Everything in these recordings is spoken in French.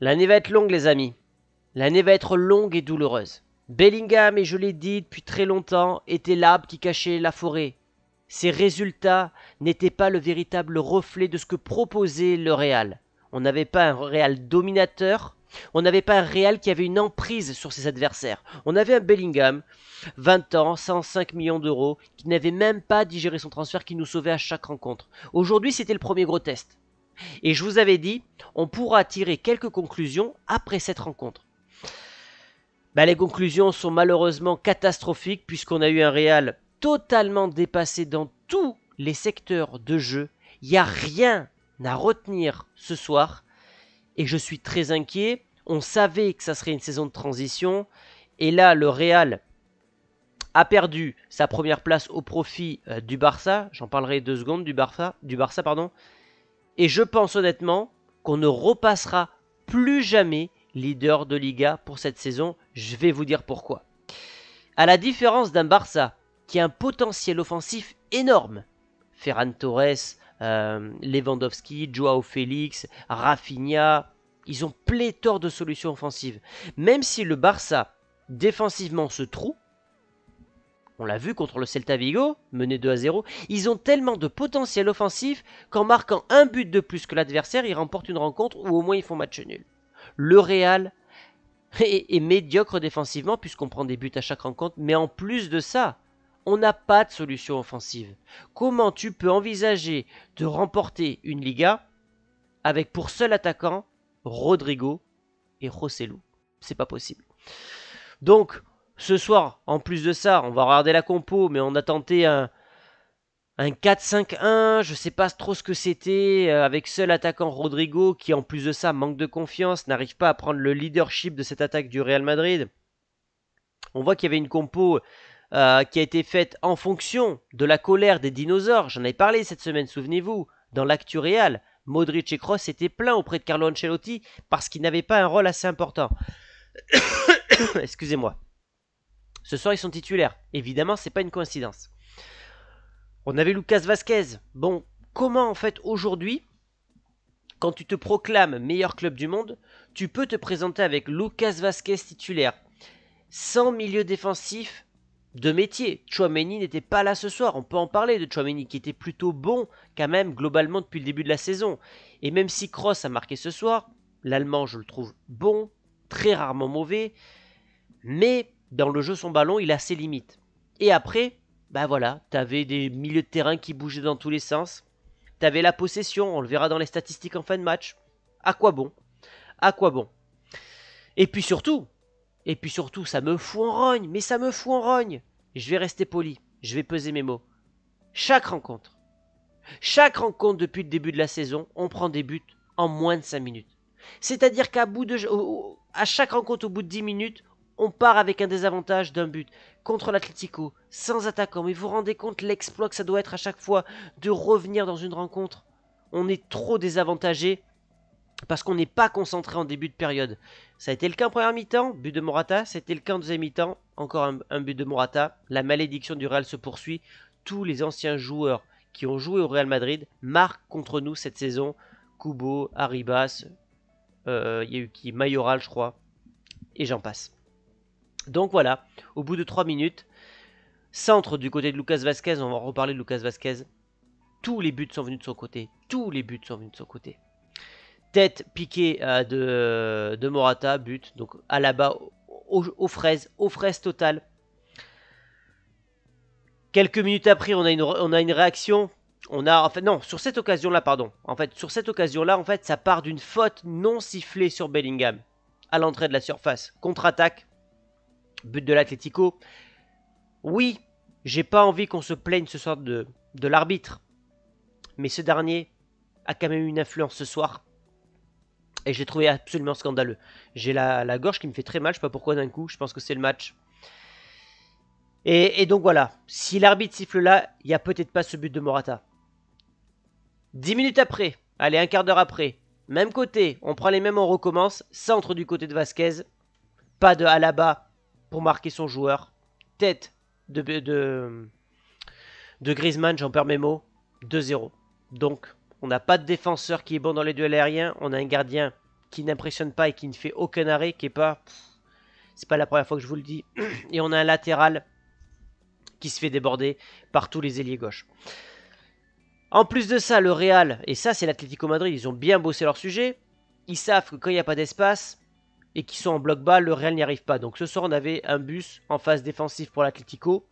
L'année va être longue, les amis. L'année va être longue et douloureuse. Bellingham, et je l'ai dit depuis très longtemps, était l'arbre qui cachait la forêt. Ses résultats n'étaient pas le véritable reflet de ce que proposait le Real. On n'avait pas un Real dominateur, on n'avait pas un Real qui avait une emprise sur ses adversaires. On avait un Bellingham, 20 ans, 105 millions d'euros, qui n'avait même pas digéré son transfert, qui nous sauvait à chaque rencontre. Aujourd'hui, c'était le premier gros test. Et je vous avais dit, on pourra tirer quelques conclusions après cette rencontre. Bah, les conclusions sont malheureusement catastrophiques puisqu'on a eu un Real totalement dépassé dans tous les secteurs de jeu. Il n'y a rien à retenir ce soir et je suis très inquiet. On savait que ça serait une saison de transition et là le Real a perdu sa première place au profit euh, du Barça. J'en parlerai deux secondes du Barça, du Barça pardon. Et je pense honnêtement qu'on ne repassera plus jamais leader de Liga pour cette saison. Je vais vous dire pourquoi. À la différence d'un Barça qui a un potentiel offensif énorme, Ferran Torres, euh, Lewandowski, Joao Félix, Rafinha, ils ont pléthore de solutions offensives. Même si le Barça défensivement se trouve, on l'a vu contre le Celta Vigo, mené 2 à 0, ils ont tellement de potentiel offensif qu'en marquant un but de plus que l'adversaire, ils remportent une rencontre ou au moins ils font match nul. Le Real est, médiocre défensivement puisqu'on prend des buts à chaque rencontre, mais en plus de ça, on n'a pas de solution offensive. Comment tu peux envisager de remporter une Liga avec pour seul attaquant Rodrigo et Rossellou C'est pas possible. Donc, ce soir, en plus de ça, on va regarder la compo, mais on a tenté un, 4-5-1, je sais pas trop ce que c'était, euh, avec seul attaquant Rodrigo qui en plus de ça manque de confiance, n'arrive pas à prendre le leadership de cette attaque du Real Madrid. On voit qu'il y avait une compo euh, qui a été faite en fonction de la colère des dinosaures, j'en ai parlé cette semaine, souvenez-vous, dans l'actu Real, Modric et Kroos étaient pleins auprès de Carlo Ancelotti parce qu'ils n'avaient pas un rôle assez important. Excusez-moi. Ce soir, ils sont titulaires. Évidemment, n'est pas une coïncidence. On avait Lucas Vasquez. Bon, comment en fait aujourd'hui, quand tu te proclames meilleur club du monde, tu peux te présenter avec Lucas Vasquez titulaire, sans milieu défensif de métier. Chouameni n'était pas là ce soir, on peut en parler de Chouameni qui était plutôt bon quand même globalement depuis le début de la saison. Et même si Cross a marqué ce soir, l'allemand je le trouve bon, très rarement mauvais, mais dans le jeu son ballon, il a ses limites. Et après, bah voilà, t'avais des milieux de terrain qui bougeaient dans tous les sens. T'avais la possession, on le verra dans les statistiques en fin de match. À quoi bon À quoi bon Et puis surtout, et puis surtout, ça me fout en rogne, mais ça me fout en rogne. Je vais rester poli, je vais peser mes mots. Chaque rencontre, chaque rencontre depuis le début de la saison, on prend des buts en moins de 5 minutes. C'est-à-dire qu'à bout de à chaque rencontre au bout de 10 minutes, on part avec un désavantage d'un but contre l'Atlético, sans attaquant. Mais vous vous rendez compte l'exploit que ça doit être à chaque fois de revenir dans une rencontre On est trop désavantagé parce qu'on n'est pas concentré en début de période. Ça a été le cas en première mi-temps, but de Morata. C'était le cas en deuxième mi-temps, encore un, but de Morata. La malédiction du Real se poursuit. Tous les anciens joueurs qui ont joué au Real Madrid marquent contre nous cette saison. Kubo, Arribas, euh, il y a eu qui Mayoral, je crois, et j'en passe. Donc voilà, au bout de 3 minutes, centre du côté de Lucas Vasquez, on va reparler de Lucas Vasquez. Tous les buts sont venus de son côté, tous les buts sont venus de son côté. Tête piquée euh, de, Morata, but, donc à la bas, aux, fraises, aux fraises totales. Quelques minutes après, on a une, on a une réaction. On a, en fait, non, sur cette occasion-là, pardon. En fait, sur cette occasion-là, en fait, ça part d'une faute non sifflée sur Bellingham à l'entrée de la surface. Contre-attaque, but de l'Atletico. Oui, j'ai pas envie qu'on se plaigne ce soir de, de l'arbitre, mais ce dernier a quand même une influence ce soir. Et j'ai trouvé absolument scandaleux. J'ai la, la, gorge qui me fait très mal, je sais pas pourquoi d'un coup, je pense que c'est le match. Et, et donc voilà, si l'arbitre siffle là, il n'y a peut-être pas ce but de Morata. 10 minutes après, allez, un quart d'heure après, même côté, on prend les mêmes, on recommence. Centre du côté de Vasquez, pas de Alaba, pour marquer son joueur. Tête de, de, de Griezmann, j'en perds mes mots, 2-0. Donc, on n'a pas de défenseur qui est bon dans les duels aériens. On a un gardien qui n'impressionne pas et qui ne fait aucun arrêt, qui est pas... C'est pas la première fois que je vous le dis. Et on a un latéral qui se fait déborder par tous les ailiers gauches. En plus de ça, le Real, et ça c'est l'Atlético Madrid, ils ont bien bossé leur sujet. Ils savent que quand il n'y a pas d'espace, et qui sont en bloc bas, le Real n'y arrive pas. Donc ce soir, on avait un bus en phase défensive pour l'Atlético.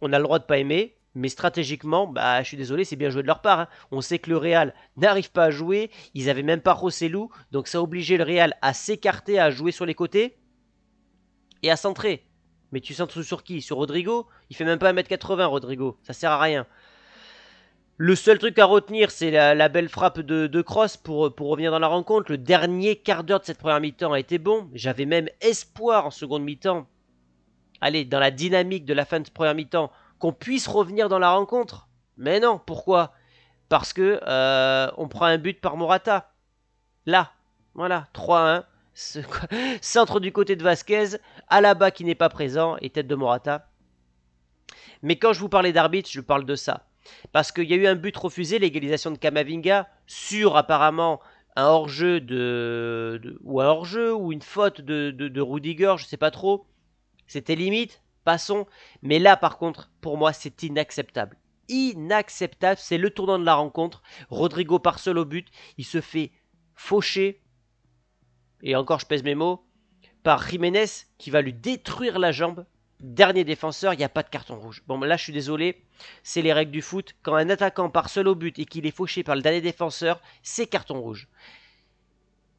On a le droit de pas aimer, mais stratégiquement, bah, je suis désolé, c'est bien joué de leur part. Hein. On sait que le Real n'arrive pas à jouer. Ils n'avaient même pas Rossellou. Donc ça a obligé le Real à s'écarter, à jouer sur les côtés et à centrer. Mais tu centres sur qui Sur Rodrigo Il fait même pas 1m80, Rodrigo. Ça sert à rien. Le seul truc à retenir, c'est la, belle frappe de, de Cross pour, pour, revenir dans la rencontre. Le dernier quart d'heure de cette première mi-temps a été bon. J'avais même espoir en seconde mi-temps. Allez, dans la dynamique de la fin de première mi-temps, qu'on puisse revenir dans la rencontre. Mais non, pourquoi Parce que euh, on prend un but par Morata. Là, voilà, 3-1. Centre du côté de Vasquez, Alaba qui n'est pas présent et tête de Morata. Mais quand je vous parlais d'arbitre, je parle de ça. Parce qu'il y a eu un but refusé, l'égalisation de Kamavinga, sur apparemment un hors-jeu ou un hors-jeu ou une faute de, Rudiger, je sais pas trop. C'était limite, passons. Mais là, par contre, pour moi, c'est inacceptable. Inacceptable, c'est le tournant de la rencontre. Rodrigo par seul au but, il se fait faucher. Et encore, je pèse mes mots par Jiménez qui va lui détruire la jambe dernier défenseur, il n'y a pas de carton rouge. Bon, là, je suis désolé, c'est les règles du foot. Quand un attaquant part seul au but et qu'il est fauché par le dernier défenseur, c'est carton rouge.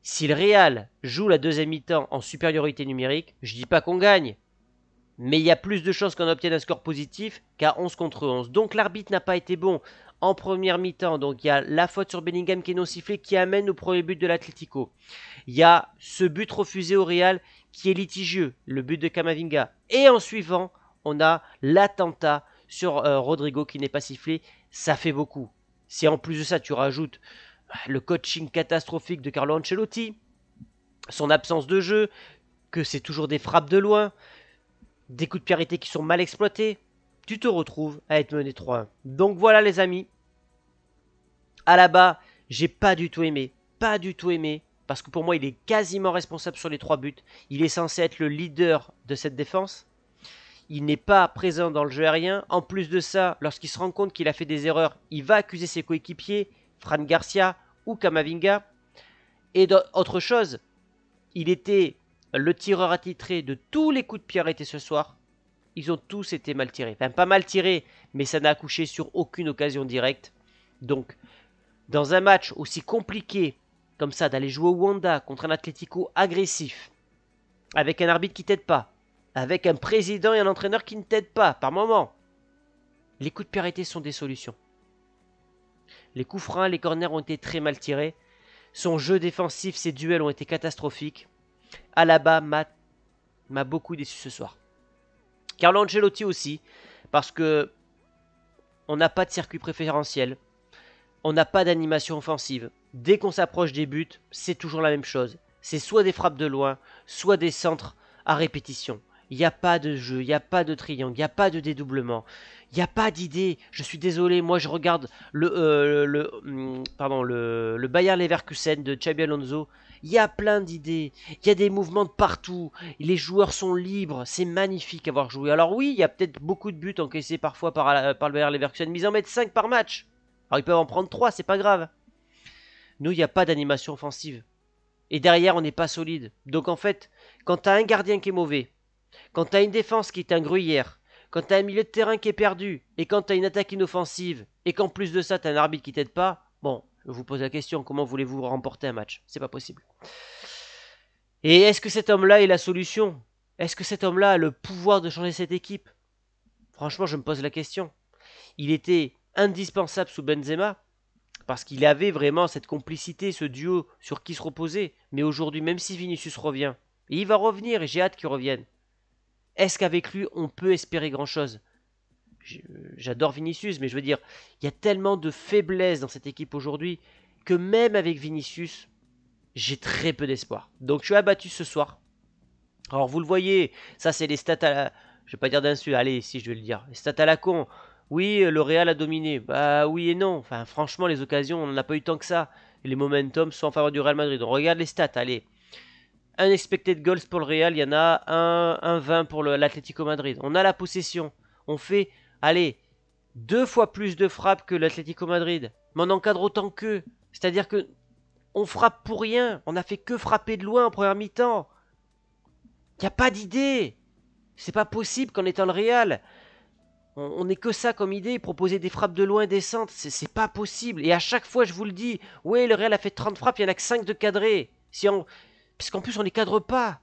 Si le Real joue la deuxième mi-temps en supériorité numérique, je dis pas qu'on gagne. Mais il y a plus de chances qu'on obtienne un score positif qu'à 11 contre 11. Donc l'arbitre n'a pas été bon en première mi-temps. Donc il y a la faute sur Bellingham qui est non sifflée qui amène au premier but de l'Atlético. Il y a ce but refusé au Real qui est litigieux, le but de Kamavinga. Et en suivant, on a l'attentat sur euh, Rodrigo qui n'est pas sifflé. Ça fait beaucoup. Si en plus de ça tu rajoutes le coaching catastrophique de Carlo Ancelotti, son absence de jeu, que c'est toujours des frappes de loin, des coups de pierre qui sont mal exploités, tu te retrouves à être mené 3-1. Donc voilà les amis, la bas, j'ai pas du tout aimé, pas du tout aimé, parce que pour moi il est quasiment responsable sur les trois buts. Il est censé être le leader de cette défense. Il n'est pas présent dans le jeu aérien. En plus de ça, lorsqu'il se rend compte qu'il a fait des erreurs, il va accuser ses coéquipiers, Fran Garcia ou Kamavinga. Et autre chose, il était le tireur attitré de tous les coups de pied arrêtés ce soir. Ils ont tous été mal tirés. Enfin, pas mal tirés, mais ça n'a accouché sur aucune occasion directe. Donc, dans un match aussi compliqué comme ça, d'aller jouer au Wanda contre un Atlético agressif, avec un arbitre qui t'aide pas, avec un président et un entraîneur qui ne t'aident pas par moment, les coups de périté sont des solutions. Les coups freins, les corners ont été très mal tirés. Son jeu défensif, ses duels ont été catastrophiques. Alaba m'a beaucoup déçu ce soir. Carlo Ancelotti aussi, parce que on n'a pas de circuit préférentiel on n'a pas d'animation offensive. Dès qu'on s'approche des buts, c'est toujours la même chose. C'est soit des frappes de loin, soit des centres à répétition. Il n'y a pas de jeu, il n'y a pas de triangle, il n'y a pas de dédoublement, il n'y a pas d'idée. Je suis désolé, moi je regarde le, euh, le, hmm, pardon, le, Bayern Leverkusen de Xabi Alonso. Il y a plein d'idées, il y a des mouvements de partout, les joueurs sont libres, c'est magnifique à voir jouer. Alors oui, il y a peut-être beaucoup de buts encaissés parfois par, par le Bayern Leverkusen, mais ils en mettent 5 par match. Alors ils peuvent en prendre 3, c'est pas grave. Nous, il n'y a pas d'animation offensive. Et derrière, on n'est pas solide. Donc en fait, quand t'as un gardien qui est mauvais, quand t'as une défense qui est un gruyère, quand t'as un milieu de terrain qui est perdu, et quand t'as une attaque inoffensive, et qu'en plus de ça, t'as un arbitre qui t'aide pas, bon, je vous pose la question, comment voulez-vous remporter un match C'est pas possible. Et est-ce que cet homme-là est la solution Est-ce que cet homme-là a le pouvoir de changer cette équipe Franchement, je me pose la question. Il était indispensable sous Benzema, parce qu'il avait vraiment cette complicité, ce duo sur qui se reposer. Mais aujourd'hui, même si Vinicius revient, et il va revenir, et j'ai hâte qu'il revienne, est-ce qu'avec lui, on peut espérer grand-chose J'adore Vinicius, mais je veux dire, il y a tellement de faiblesses dans cette équipe aujourd'hui que même avec Vinicius, j'ai très peu d'espoir. Donc je suis abattu ce soir. Alors vous le voyez, ça c'est les stats à Je vais pas dire d'insu, allez, si je vais le dire. Les stats à la con. Oui, euh, le Real a dominé. Bah oui et non. Enfin, franchement, les occasions, on n'en a pas eu tant que ça. Et les momentum sont en faveur du Real Madrid. On regarde les stats, allez. Un de goals pour le Real, il y en a un, un 20 pour l'Atlético Madrid. On a la possession. On fait, allez, deux fois plus de frappes que l'Atlético Madrid. Mais on encadre autant qu'eux. C'est-à-dire que on frappe pour rien. On n'a fait que frapper de loin en première mi-temps. Il n'y a pas d'idée. C'est pas possible qu'en étant le Real. Euh, on n'est que ça comme idée, proposer des frappes de loin décentes, c'est pas possible. Et à chaque fois, je vous le dis, ouais, le Real a fait 30 frappes, il y en a que 5 de cadrés. Si on... Parce qu'en plus, on les cadre pas.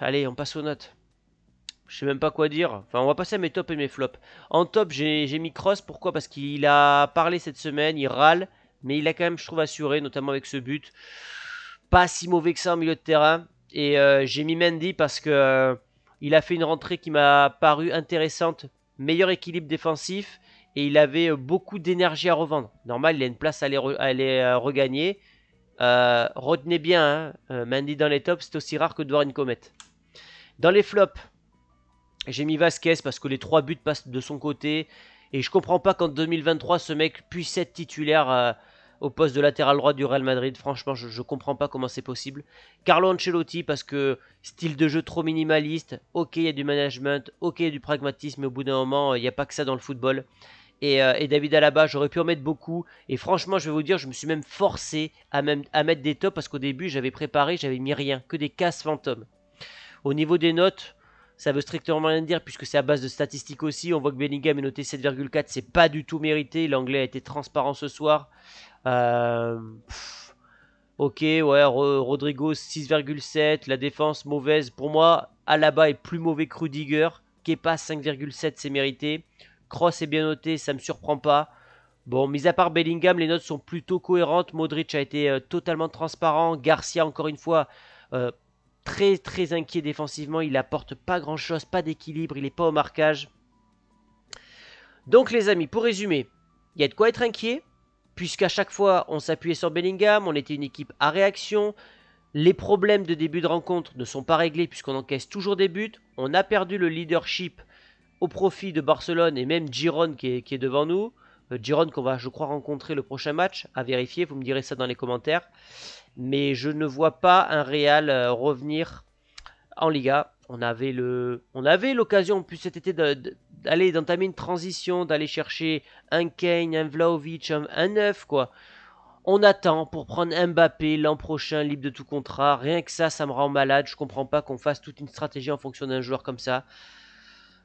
Allez, on passe aux notes. Je sais même pas quoi dire. Enfin, on va passer à mes tops et mes flops. En top, j'ai mis Cross. Pourquoi Parce qu'il a parlé cette semaine, il râle. Mais il a quand même, je trouve, assuré, notamment avec ce but. Pas si mauvais que ça en milieu de terrain. Et euh, j'ai mis Mendy parce que euh, il a fait une rentrée qui m'a paru intéressante, meilleur équilibre défensif et il avait euh, beaucoup d'énergie à revendre. Normal, il a une place à aller, euh, regagner. Euh, retenez bien, hein, Mandy dans les tops, c'est aussi rare que de voir une comète. Dans les flops, j'ai mis Vasquez parce que les trois buts passent de son côté. Et je comprends pas qu'en 2023, ce mec puisse être titulaire au poste de latéral droit du Real Madrid. Franchement, je ne comprends pas comment c'est possible. Carlo Ancelotti, parce que style de jeu trop minimaliste. Ok, il y a du management, ok, il y a du pragmatisme, mais au bout d'un moment, il n'y a pas que ça dans le football. Euh, et, David Alaba, j'aurais pu en mettre beaucoup. Et franchement, je vais vous dire, je me suis même forcé à, même, à mettre des tops parce qu'au début, j'avais préparé, j'avais mis rien, que des casses fantômes. Au niveau des notes, ça veut strictement rien dire puisque c'est à base de statistiques aussi. On voit que Bellingham est noté 7,4. C'est pas du tout mérité. L'anglais a été transparent ce soir. Euh, ok, ouais, Rodrigo 6,7. La défense mauvaise. Pour moi, Alaba est plus mauvais que Rudiger. Kepa 5,7, c'est mérité. Cross est bien noté, ça me surprend pas. Bon, mis à part Bellingham, les notes sont plutôt cohérentes. Modric a été euh, totalement transparent. Garcia, encore une fois, euh, très très inquiet défensivement, il apporte pas grand chose, pas d'équilibre, il n'est pas au marquage. Donc les amis, pour résumer, il y a de quoi être inquiet, puisqu'à chaque fois on s'appuyait sur Bellingham, on était une équipe à réaction, les problèmes de début de rencontre ne sont pas réglés puisqu'on encaisse toujours des buts, on a perdu le leadership au profit de Barcelone et même Giron qui est, qui est devant nous. Euh, Giron qu'on va je crois rencontrer le prochain match, à vérifier, vous me direz ça dans les commentaires mais je ne vois pas un Real euh, revenir en Liga. On avait le, on avait l'occasion plus cet été d'aller d'entamer une transition, d'aller chercher un Kane, un Vlaovic, un, Neuf quoi. On attend pour prendre Mbappé l'an prochain, libre de tout contrat. Rien que ça, ça me rend malade. Je comprends pas qu'on fasse toute une stratégie en fonction d'un joueur comme ça.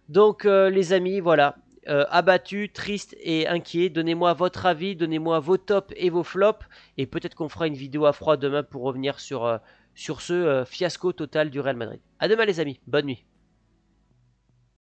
Donc euh, les amis, voilà. Euh, abattu, triste et inquiet. Donnez-moi votre avis, donnez-moi vos tops et vos flops. Et peut-être qu'on fera une vidéo à froid demain pour revenir sur, euh, sur ce euh, fiasco total du Real Madrid. A demain les amis, bonne nuit.